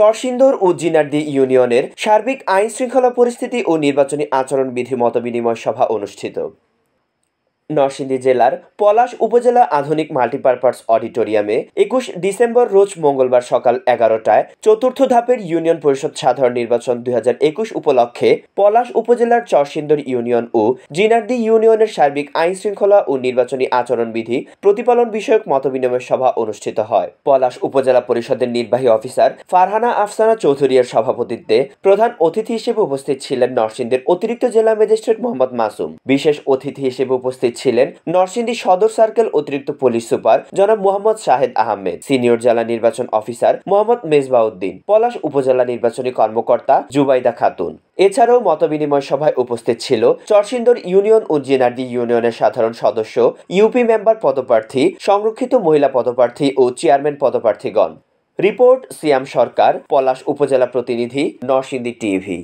চরসিন্দর ও জিনারদি ইউনিয়নের সার্বিক আইন শৃঙ্খলা পরিস্থিতি ও নির্বাচনী আচরণ বিধি মতবিনিময় সভা অনুষ্ঠিত নরসিংদী জেলার পলাশ উপজেলা আধুনিক মাল্টিপারপাস অডিটোরিয়ামে একুশ ডিসেম্বর রোজ মঙ্গলবার সকাল এগারোটায় চতুর্থ ধাপের ইউনিয়ন পরিষদ সাধারণ নির্বাচন দুই উপলক্ষে পলাশ উপজেলার চরসিন্দর ইউনিয়ন ও জিনার্দি ইউনিয়নের সার্বিক আইন শৃঙ্খলা ও নির্বাচনী আচরণবিধি প্রতিপালন বিষয়ক মতবিনিময় সভা অনুষ্ঠিত হয় পলাশ উপজেলা পরিষদের নির্বাহী অফিসার ফারহানা আফসানা চৌধুরীর সভাপতিত্বে প্রধান অতিথি হিসেবে উপস্থিত ছিলেন নরসিংদীর অতিরিক্ত জেলা ম্যাজিস্ট্রেট মোহাম্মদ মাসুম বিশেষ অতিথি হিসেবে উপস্থিত ছিলেন নরসিংদী সদর সার্কেল অতিরিক্ত পুলিশ সুপার জনাব মোহাম্মদ শাহেদ আহমেদ সিনিয়র জেলা নির্বাচন অফিসার মোহাম্মদ মেজবাউদ্দিন পলাশ উপজেলা নির্বাচনী কর্মকর্তা জুবাইদা খাতুন এছাড়াও মতবিনিময় সভায় উপস্থিত ছিল চরসিন্দর ইউনিয়ন ও জেনারদি ইউনিয়নের সাধারণ সদস্য ইউপি মেম্বার পদপ্রার্থী সংরক্ষিত মহিলা পদপ্রার্থী ও চেয়ারম্যান পদপ্রার্থীগণ রিপোর্ট সিয়াম সরকার পলাশ উপজেলা প্রতিনিধি নরসিংদী টিভি